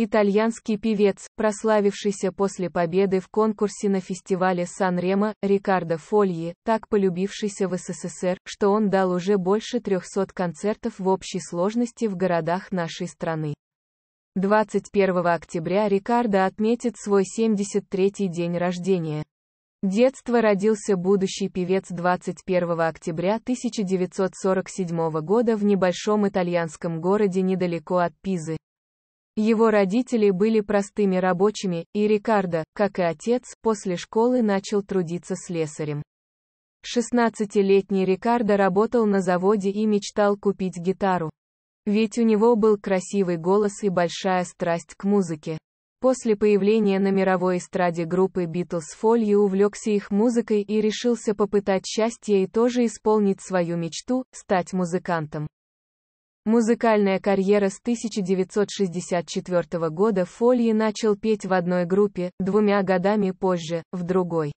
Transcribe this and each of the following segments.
Итальянский певец, прославившийся после победы в конкурсе на фестивале Сан-Ремо, Рикардо Фольи, так полюбившийся в СССР, что он дал уже больше 300 концертов в общей сложности в городах нашей страны. 21 октября Рикардо отметит свой 73-й день рождения. Детство родился будущий певец 21 октября 1947 года в небольшом итальянском городе недалеко от Пизы. Его родители были простыми рабочими, и Рикардо, как и отец, после школы начал трудиться слесарем. 16-летний Рикардо работал на заводе и мечтал купить гитару. Ведь у него был красивый голос и большая страсть к музыке. После появления на мировой эстраде группы Beatles Фольи увлекся их музыкой и решился попытать счастье и тоже исполнить свою мечту – стать музыкантом. Музыкальная карьера с 1964 года Фольи начал петь в одной группе, двумя годами позже, в другой.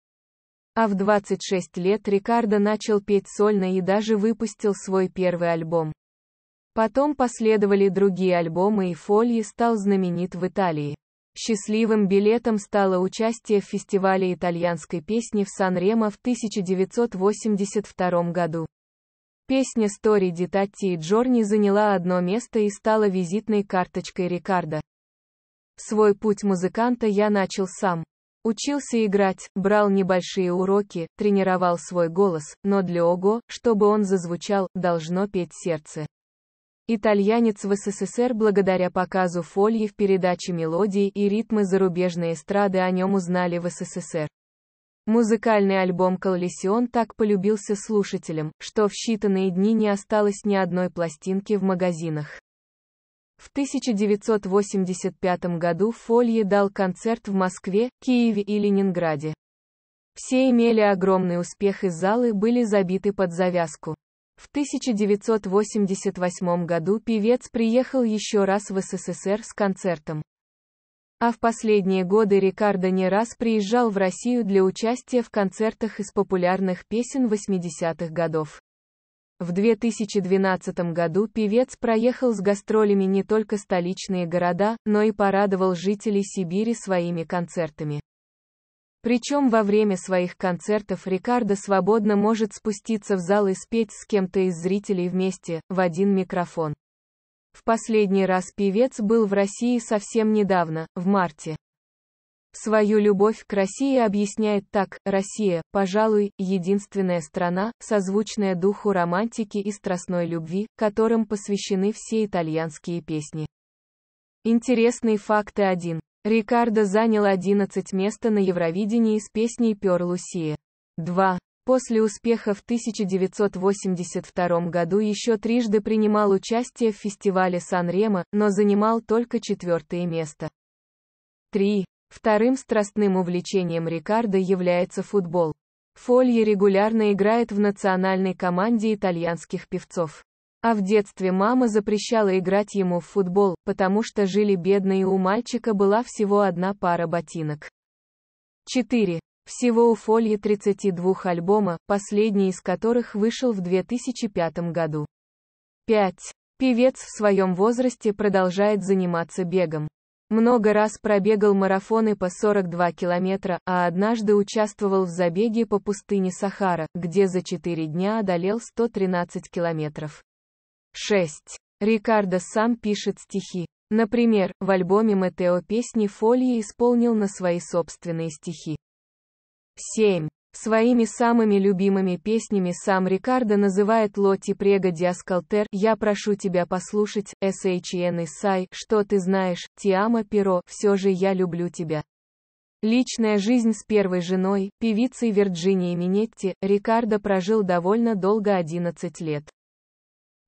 А в 26 лет Рикардо начал петь сольно и даже выпустил свой первый альбом. Потом последовали другие альбомы и Фольи стал знаменит в Италии. Счастливым билетом стало участие в фестивале итальянской песни в Сан-Ремо в 1982 году. Песня Story di Tatti и Джорни заняла одно место и стала визитной карточкой Рикардо. Свой путь музыканта я начал сам. Учился играть, брал небольшие уроки, тренировал свой голос, но для Ого, чтобы он зазвучал, должно петь сердце. Итальянец в СССР благодаря показу фольи в передаче «Мелодии» и «Ритмы зарубежной эстрады» о нем узнали в СССР. Музыкальный альбом «Коллисион» так полюбился слушателям, что в считанные дни не осталось ни одной пластинки в магазинах. В 1985 году Фолье дал концерт в Москве, Киеве и Ленинграде. Все имели огромный успех и залы были забиты под завязку. В 1988 году певец приехал еще раз в СССР с концертом. А в последние годы Рикардо не раз приезжал в Россию для участия в концертах из популярных песен 80-х годов. В 2012 году певец проехал с гастролями не только столичные города, но и порадовал жителей Сибири своими концертами. Причем во время своих концертов Рикардо свободно может спуститься в зал и спеть с кем-то из зрителей вместе, в один микрофон. В последний раз певец был в России совсем недавно, в марте. Свою любовь к России объясняет так, Россия, пожалуй, единственная страна, созвучная духу романтики и страстной любви, которым посвящены все итальянские песни. Интересные факты 1. Рикардо занял 11 место на Евровидении с песней «Пер Лусия». 2. После успеха в 1982 году еще трижды принимал участие в фестивале Сан-Ремо, но занимал только четвертое место. 3. Вторым страстным увлечением Рикардо является футбол. Фолье регулярно играет в национальной команде итальянских певцов. А в детстве мама запрещала играть ему в футбол, потому что жили бедно и у мальчика была всего одна пара ботинок. 4. Всего у Фольи 32 альбома, последний из которых вышел в 2005 году. 5. Певец в своем возрасте продолжает заниматься бегом. Много раз пробегал марафоны по 42 километра, а однажды участвовал в забеге по пустыне Сахара, где за 4 дня одолел 113 километров. 6. Рикардо сам пишет стихи. Например, в альбоме Метео песни Фолии исполнил на свои собственные стихи. 7. Своими самыми любимыми песнями сам Рикардо называет Лотти Прега Диаскалтер «Я прошу тебя послушать», «Схн Сай», «Что ты знаешь», «Тиама Перо», «Все же я люблю тебя». Личная жизнь с первой женой, певицей Вирджинией Минетти, Рикардо прожил довольно долго 11 лет.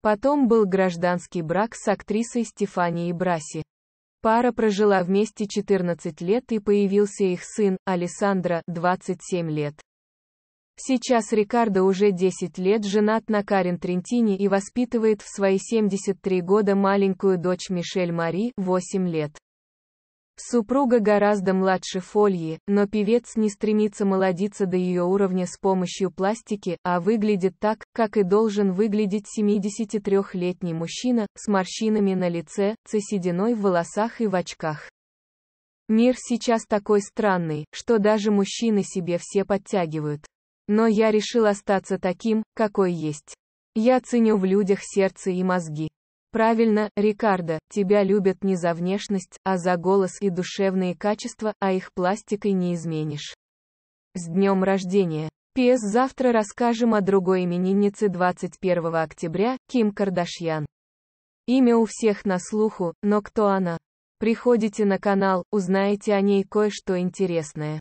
Потом был гражданский брак с актрисой Стефанией Браси. Пара прожила вместе 14 лет и появился их сын, Алессандро, 27 лет. Сейчас Рикардо уже 10 лет женат на Карен Трентини и воспитывает в свои 73 года маленькую дочь Мишель Мари, 8 лет. Супруга гораздо младше Фольи, но певец не стремится молодиться до ее уровня с помощью пластики, а выглядит так, как и должен выглядеть 73-летний мужчина, с морщинами на лице, цесединой в волосах и в очках. Мир сейчас такой странный, что даже мужчины себе все подтягивают. Но я решил остаться таким, какой есть. Я ценю в людях сердце и мозги. Правильно, Рикардо, тебя любят не за внешность, а за голос и душевные качества, а их пластикой не изменишь. С днем рождения! Пес завтра расскажем о другой имениннице 21 октября, Ким Кардашьян. Имя у всех на слуху, но кто она? Приходите на канал, узнаете о ней кое-что интересное.